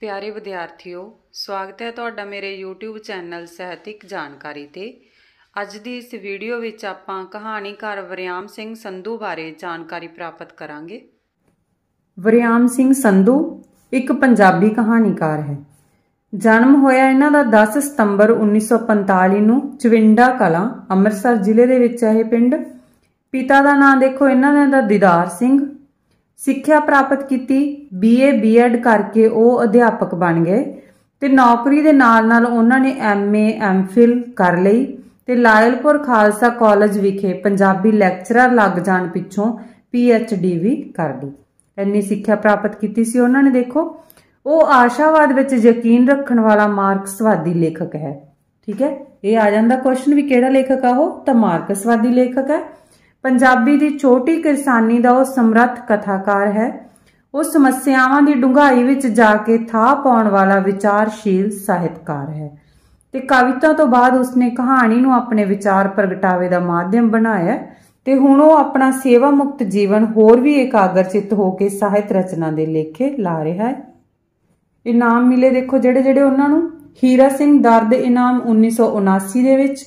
ਪਿਆਰੇ ਵਿਦਿਆਰਥੀਓ ਸਵਾਗਤ ਹੈ ਤੁਹਾਡਾ ਮੇਰੇ YouTube ਚੈਨਲ ਸਹਿਤਿਕ ਜਾਣਕਾਰੀ ਤੇ ਅੱਜ ਦੀ ਇਸ ਵੀਡੀਓ ਵਿੱਚ ਆਪਾਂ ਕਹਾਣੀਕਾਰ ਵਰਿਆਮ ਸਿੰਘ ਸੰਧੂ ਬਾਰੇ ਜਾਣਕਾਰੀ ਪ੍ਰਾਪਤ ਕਰਾਂਗੇ ਵਰਿਆਮ ਸਿੰਘ ਸੰਧੂ ਇੱਕ ਪੰਜਾਬੀ ਕਹਾਣੀਕਾਰ ਹੈ ਜਨਮ ਹੋਇਆ ਇਹਨਾਂ ਦਾ 10 ਸਤੰਬਰ 1945 ਨੂੰ ਚਵਿੰਡਾ ਕਲਾ ਅੰਮ੍ਰਿਤਸਰ ਜ਼ਿਲ੍ਹੇ ਦੇ ਵਿੱਚ ਹੈ ਇਹ ਪਿੰਡ ਪਿਤਾ ਦਾ ਨਾਮ ਦੇਖੋ ਇਹਨਾਂ ਦਾ ਦਿਦਾਰ ਸਿੰਘ ਸਿੱਖਿਆ ਪ੍ਰਾਪਤ ਕੀਤੀ ਬੀਏ ਬੀਐਡ ਕਰਕੇ ਉਹ ਅਧਿਆਪਕ ਬਣ ਗਏ ਤੇ ਨੌਕਰੀ ਦੇ ਨਾਲ-ਨਾਲ ਉਹਨਾਂ ਨੇ ਐਮਏ ਐਮਫਿਲ ਕਰ ਲਈ ਤੇ ਲਾਇਲਪੁਰ ਖਾਲਸਾ ਕਾਲਜ ਵਿਖੇ ਪੰਜਾਬੀ ਲੈਕਚਰਰ ਲੱਗ ਜਾਣ ਪਿੱਛੋਂ ਪੀਐਚਡੀ ਵੀ ਕਰ ਲਈ ਇੰਨੀ ਸਿੱਖਿਆ ਪ੍ਰਾਪਤ ਕੀਤੀ ਸੀ ਉਹਨਾਂ ਨੇ ਦੇਖੋ ਉਹ ਆਸ਼ਾਵਾਦ ਵਿੱਚ ਯਕੀਨ ਰੱਖਣ ਵਾਲਾ ਮਾਰਕਸਵਾਦੀ ਲੇਖਕ ਹੈ ਠੀਕ ਹੈ ਇਹ ਆ ਜਾਂਦਾ ਕੁਐਸਚਨ ਵੀ ਕਿਹੜਾ ਲੇਖਕ ਆ ਉਹ ਤਾਂ ਮਾਰਕਸਵਾਦੀ ਲੇਖਕ ਹੈ ਪੰਜਾਬੀ ਦੀ ਛੋਟੀ ਕਿਰਸਾਨੀ ਦਾ ਉਹ ਸਮਰੱਥ ਕਥਾਕਾਰ ਹੈ ਉਹ ਸਮੱਸਿਆਵਾਂ ਦੀ ਡੂੰਘਾਈ ਵਿੱਚ ਜਾ ਕੇ ਥਾਹ ਪਾਉਣ ਵਾਲਾ ਵਿਚਾਰਸ਼ੀਲ ਸਾਹਿਤਕਾਰ ਹੈ ਤੇ ਕਵਿਤਾ ਤੋਂ ਬਾਅਦ ਉਸਨੇ ਕਹਾਣੀ ਨੂੰ ਆਪਣੇ ਵਿਚਾਰ ਪ੍ਰਗਟਾਵੇ ਦਾ ਮਾਧਿਅਮ ਬਣਾਇਆ ਤੇ ਹੁਣ ਉਹ ਆਪਣਾ ਸੇਵਾ ਮੁਕਤ ਜੀਵਨ ਹੋਰ ਵੀ ਇਕਾਗਰਚਿਤ ਹੋ ਕੇ ਸਾਹਿਤ ਰਚਨਾ ਦੇ ਲੇਖੇ ਲਾ ਰਿਹਾ ਹੈ ਇਨਾਮ ਮਿਲੇ ਦੇਖੋ ਜਿਹੜੇ ਜਿਹੜੇ ਉਹਨਾਂ ਨੂੰ ਹੀਰਾ ਸਿੰਘ ਦਰ ਦੇ ਇਨਾਮ 1979 ਦੇ ਵਿੱਚ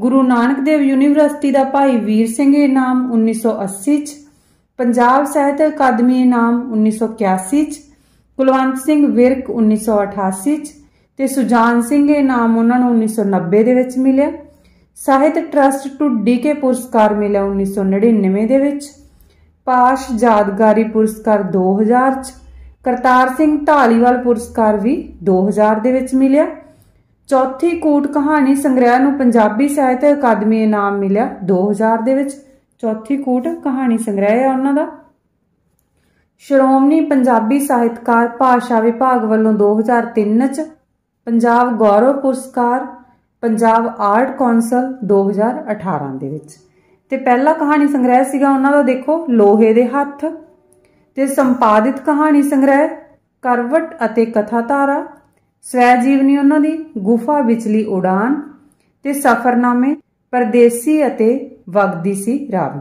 ਗੁਰੂ ਨਾਨਕ ਦੇਵ ਯੂਨੀਵਰਸਿਟੀ ਦਾ ਭਾਈ ਵੀਰ ਸਿੰਘ ਇਨਾਮ 1980 ਚ ਪੰਜਾਬ ਸਾਹਿਤ ਅਕਾਦਮੀ ਇਨਾਮ 1981 ਚ ਕੁਲਵੰਤ ਸਿੰਘ ਵਿਰਕ 1988 ਚ ਤੇ ਸੁਜਾਨ ਸਿੰਘ ਇਨਾਮ ਉਹਨਾਂ ਨੂੰ 1990 ਦੇ ਵਿੱਚ ਮਿਲਿਆ ਸਾਹਿਤ ਟਰਸਟ ਟੂ ਡੀਕੇ ਪੁਰਸਕਾਰ ਮਿਲਿਆ 1999 ਦੇ ਵਿੱਚ ਪਾਸ਼ ਯਾਦਗਾਰੀ ਪੁਰਸਕਾਰ 2000 ਚ ਕਰਤਾਰ ਸਿੰਘ ਢਾਲੀਵਾਲ ਪੁਰਸਕਾਰ ਵੀ 2000 ਦੇ ਵਿੱਚ ਮਿਲਿਆ ਚੌਥੀ ਕੂਟ ਕਹਾਣੀ ਸੰਗ੍ਰਹਿ ਨੂੰ ਪੰਜਾਬੀ ਸਾਹਿਤ ਅਕਾਦਮੀ ਇਨਾਮ ਮਿਲਿਆ 2000 ਦੇ ਵਿੱਚ ਚੌਥੀ ਕੂਟ ਕਹਾਣੀ ਸੰਗ੍ਰਹਿ ਹੈ ਉਹਨਾਂ ਦਾ ਸ਼੍ਰੋਮਣੀ ਪੰਜਾਬੀ ਸਾਹਿਤਕਾਰ ਭਾਸ਼ਾ ਵਿਭਾਗ ਵੱਲੋਂ 2003 ਚ ਪੰਜਾਬ ਗੌਰਵ ਪੁਰਸਕਾਰ ਪੰਜਾਬ ਆਰਟ ਕੌਂਸਲ 2018 ਦੇ ਵਿੱਚ ਤੇ ਪਹਿਲਾ ਕਹਾਣੀ ਸੰਗ੍ਰਹਿ ਸੀਗਾ ਉਹਨਾਂ ਦਾ ਦੇਖੋ ਲੋਹੇ ਦੇ ਹੱਥ ਤੇ ਸੰਪਾਦਿਤ ਕਹਾਣੀ ਸੰਗ੍ਰਹਿ ਕਰਵਟ ਅਤੇ ਕਥਾਤਾਰਾ ਸਵੈ ਜੀਵਨੀ ਉਹਨਾਂ ਦੀ ਗੁਫਾ ਵਿਚਲੀ ਉਡਾਨ ਤੇ ਸਫਰਨਾਮੇ ਪਰਦੇਸੀ ਅਤੇ ਵਗਦੀ ਸੀ ਰਾਵ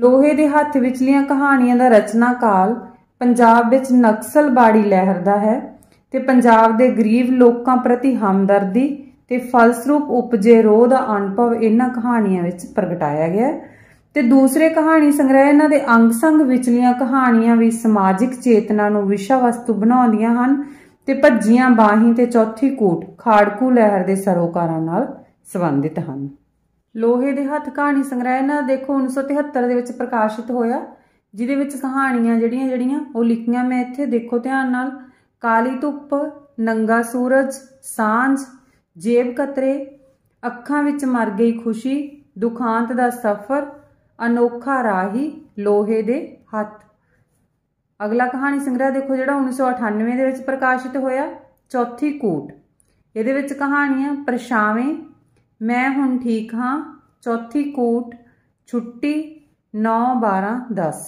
ਲੋਹੇ ਦੇ ਹੱਥ ਵਿਚਲੀਆਂ ਕਹਾਣੀਆਂ ਦਾ ਰਚਨਾ ਕਾਲ ਪੰਜਾਬ ਵਿੱਚ ਨਕਸਲਬਾੜੀ ਲਹਿਰ ਦਾ ਹੈ ਤੇ ਪੰਜਾਬ ਦੇ ਗਰੀਬ ਲੋਕਾਂ ਪ੍ਰਤੀ ਹਮਦਰਦੀ ਤੇ ਫਲਸਰੂਪ ਉਪਜੇ ਰੋਹ ਦਾ ਅਨੁਭਵ ਇਹਨਾਂ ਕਹਾਣੀਆਂ ਵਿੱਚ ਪ੍ਰਗਟਾਇਆ ਗਿਆ ਤੇ ਦੂਸਰੇ ਕਹਾਣੀ ਸੰਗ੍ਰਹਿ ਇਹਨਾਂ ਦੇ ਅੰਗ-ਸੰਗ ਵਿਚਲੀਆਂ ਕਹਾਣੀਆਂ ਵੀ ਸਮਾਜਿਕ ਚੇਤਨਾ ਨੂੰ ਵਿਸ਼ਾ ਵਸਤੂ ਬਣਾਉਂਦੀਆਂ ਹਨ ਤੇ ਭੱਜੀਆਂ ਬਾਹੀਂ ਤੇ ਚੌਥੀ ਕੂਟ ਖਾੜਕੂ ਲਹਿਰ ਦੇ ਸਰੋਕਾਰਾਂ ਨਾਲ ਸੰਬੰਧਿਤ ਹਨ ਲੋਹੇ ਦੇ ਹੱਥ ਕਹਾਣੀ ਸੰਗ੍ਰਹਿ ਨਾ ਦੇਖੋ 1973 ਦੇ ਵਿੱਚ ਪ੍ਰਕਾਸ਼ਿਤ ਹੋਇਆ ਜਿਹਦੇ ਵਿੱਚ ਕਹਾਣੀਆਂ ਜਿਹੜੀਆਂ ਜਿਹੜੀਆਂ ਉਹ ਲਿਖੀਆਂ ਮੈਂ ਇੱਥੇ ਦੇਖੋ ਧਿਆਨ ਨਾਲ ਕਾਲੀ ਧੁੱਪ ਨੰਗਾ ਸੂਰਜ ਸਾਂਝ ਜੇਬ ਕਤਰੇ ਅੱਖਾਂ ਵਿੱਚ ਮਰ ਗਈ ਖੁਸ਼ੀ ਦੁਖਾਂਤ ਦਾ ਸਫ਼ਰ ਅਨੋਖਾ ਰਾਹੀ ਲੋਹੇ ਦੇ ਹੱਥ ਅਗਲਾ ਕਹਾਣੀ ਸੰਗ੍ਰਹਿ ਦੇਖੋ ਜਿਹੜਾ 1998 ਦੇ ਵਿੱਚ ਪ੍ਰਕਾਸ਼ਿਤ ਹੋਇਆ ਚੌਥੀ ਕੂਟ ਇਹਦੇ ਵਿੱਚ ਕਹਾਣੀਆਂ ਪਰਛਾਵੇਂ ਮੈਂ ਹੁਣ ਠੀਕ ਹਾਂ ਚੌਥੀ ਕੂਟ ਛੁੱਟੀ 9 12 10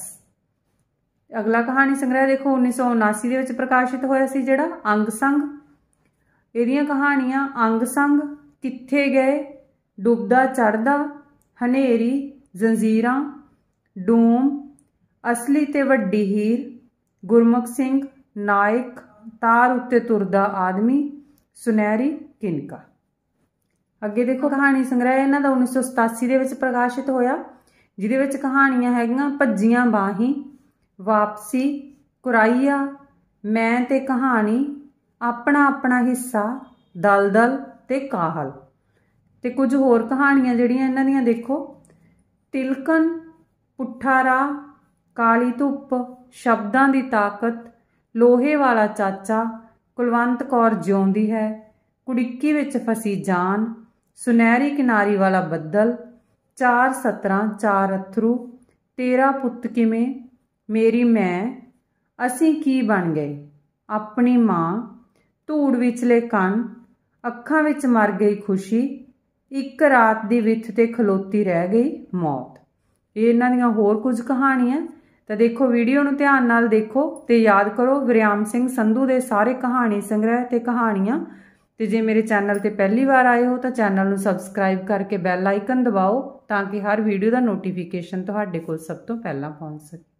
ਅਗਲਾ ਕਹਾਣੀ ਸੰਗ੍ਰਹਿ ਦੇਖੋ 1979 ਦੇ ਵਿੱਚ ਪ੍ਰਕਾਸ਼ਿਤ ਹੋਇਆ ਸੀ ਜਿਹੜਾ ਅੰਗ ਸੰਗ ਇਹਦੀਆਂ ਕਹਾਣੀਆਂ ਅੰਗ ਸੰਗ ਕਿੱਥੇ ਗਏ ਡੁੱਬਦਾ ਚੜਦਾ ਹਨੇਰੀ ਜ਼ੰਜੀਰਾਂ ਡੂਮ ਅਸਲੀ ਤੇ ਵੱਡੀ ਹੀਰ ਗੁਰਮੁਖ ਸਿੰਘ ਨਾਇਕ ਤਾਰ ਉੱਤੇ ਤੁਰਦਾ ਆਦਮੀ ਸੁਨਹਿਰੀ ਕਿਨਕਾ ਅੱਗੇ ਦੇਖੋ ਕਹਾਣੀ ਸੰਗ੍ਰਹਿ ਇਹਨਾਂ ਦਾ 1987 ਦੇ ਵਿੱਚ ਪ੍ਰਕਾਸ਼ਿਤ ਹੋਇਆ ਜਿਹਦੇ ਵਿੱਚ ਕਹਾਣੀਆਂ ਹੈਗੀਆਂ ਭੱਜੀਆਂ ਬਾਹੀ ਵਾਪਸੀ ਕੁਰਾਈਆ ਮੈਂ ਤੇ ਕਹਾਣੀ ਆਪਣਾ ਆਪਣਾ ਹਿੱਸਾ ਦਲਦਲ ਤੇ ਕਾਹਲ ਤੇ ਕੁਝ ਹੋਰ ਕਹਾਣੀਆਂ ਜਿਹੜੀਆਂ ਇਹਨਾਂ ਦੀਆਂ ਦੇਖੋ ਤਿਲਕਨ ਪੁੱਠਾਰਾ ਕਾਲੀ ਧੁੱਪ ਸ਼ਬਦਾਂ ਦੀ ਤਾਕਤ ਲੋਹੇ ਵਾਲਾ ਚਾਚਾ ਕੁਲਵੰਤ ਕੌਰ ਜਿਉਂਦੀ ਹੈ ਕੁੜਿੱਕੀ ਵਿੱਚ ਫਸੀ ਜਾਨ ਸੁਨਹਿਰੀ ਕਿਨਾਰੀ ਵਾਲਾ ਬੱਦਲ 417 ਚਾਰ ਅਥਰੂ ਤੇਰਾ ਪੁੱਤ ਕਿਵੇਂ ਮੇਰੀ ਮੈਂ ਅਸੀਂ ਕੀ ਬਣ ਗਏ ਆਪਣੀ ਮਾਂ ਧੂੜ ਵਿਚਲੇ ਕੰਨ ਅੱਖਾਂ ਵਿੱਚ ਮਰ ਗਈ ਖੁਸ਼ੀ ਇੱਕ ਰਾਤ ਦੀ ਵਿੱਥ ਤੇ ਖਲੋਤੀ ਰਹਿ ਗਈ ਮੌਤ ਇਹ ਇਹਨਾਂ ਦੀਆਂ ਹੋਰ ਕੁਝ ਕਹਾਣੀਆਂ ਤਾਂ ਦੇਖੋ ਵੀਡੀਓ ਨੂੰ ਧਿਆਨ ਨਾਲ ਦੇਖੋ ਤੇ ਯਾਦ ਕਰੋ ਵਿਰਿਆਮ ਸਿੰਘ ਸੰਧੂ ਦੇ ਸਾਰੇ ਕਹਾਣੀ ਸੰਗ੍ਰਹਿ ਤੇ ਕਹਾਣੀਆਂ ਤੇ ਜੇ ਮੇਰੇ ਚੈਨਲ ਤੇ ਪਹਿਲੀ ਵਾਰ ਆਏ ਹੋ ਤਾਂ ਚੈਨਲ ਨੂੰ ਸਬਸਕ੍ਰਾਈਬ ਕਰਕੇ ਬੈਲ ਆਈਕਨ ਦਬਾਓ ਤਾਂ ਕਿ ਹਰ ਵੀਡੀਓ ਦਾ ਨੋਟੀਫਿਕੇਸ਼ਨ ਤੁਹਾਡੇ ਕੋਲ ਸਭ ਤੋਂ ਪਹਿਲਾਂ ਪਹੁੰਚ ਸਕੇ